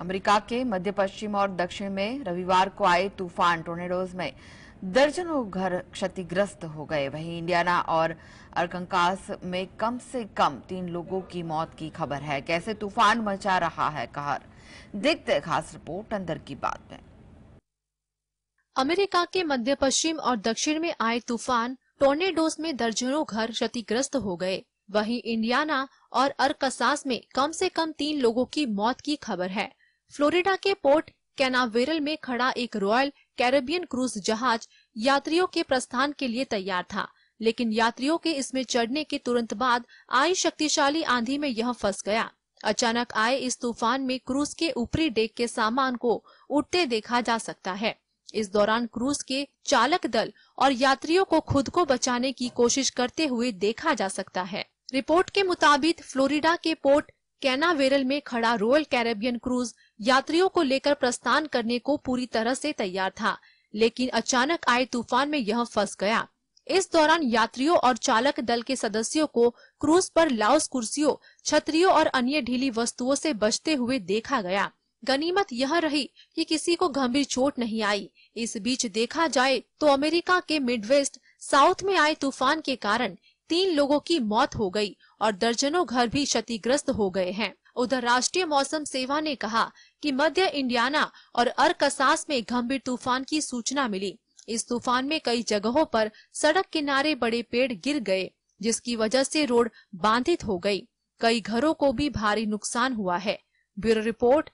America के मध्य पश्चिम और दक्षिण में रविवार को आए तूफान टोर्नेडोज में दर्जनों घर क्षतिग्रस्त हो गए वहीं इंडियाना और अरकंकास में कम से कम तीन लोगों की मौत की खबर है कैसे तूफान मचा रहा है कहर देखते खास रिपोर्ट अंदर की बात में अमेरिका के मध्य पश्चिम और दक्षिण में आए तूफान टोर्नेडोज में दर्जनों घर क्षतिग्रस्त हो गए वहीं इंडियाना और अरकसास में कम से कम तीन लोगों की मौत की खबर है फ्लोरिडा के पोर्ट कैनावेरल में खड़ा एक रॉयल कैरेबियन क्रूज जहाज यात्रियों के प्रस्थान के लिए तैयार था लेकिन यात्रियों के इसमें चढ़ने के तुरंत बाद आई शक्तिशाली आंधी में यह फंस गया अचानक आए इस तूफान में क्रूज के ऊपरी डेक के सामान को उठते देखा जा सकता है इस दौरान क्रूज के चालक दल और यात्रियों को खुद को बचाने की कोशिश करते हुए देखा जा सकता है रिपोर्ट के मुताबिक फ्लोरिडा के पोर्ट कैनावेरल में खड़ा रॉयल कैरेबियन क्रूज यात्रियों को लेकर प्रस्थान करने को पूरी तरह से तैयार था लेकिन अचानक आए तूफान में यह फंस गया इस दौरान यात्रियों और चालक दल के सदस्यों को क्रूज पर लाउस कुर्सियों छतरियों और अन्य ढीली वस्तुओं से बचते हुए देखा गया गनीमत यह रही कि किसी को गंभीर चोट नहीं आई इस बीच देखा जाए तो अमेरिका के मिडवेस्ट साउथ में आए तूफान के कारण तीन लोगों की मौत हो गई और दर्जनों घर भी क्षतिग्रस्त हो गए हैं उधर राष्ट्रीय मौसम सेवा ने कहा कि मध्य इंडियाना और अरकसास में गंभीर तूफान की सूचना मिली इस तूफान में कई जगहों पर सड़क किनारे बड़े पेड़ गिर गए जिसकी वजह से रोड बाधित हो गई कई घरों को भी भारी नुकसान हुआ है ब्यूरो रिपोर्ट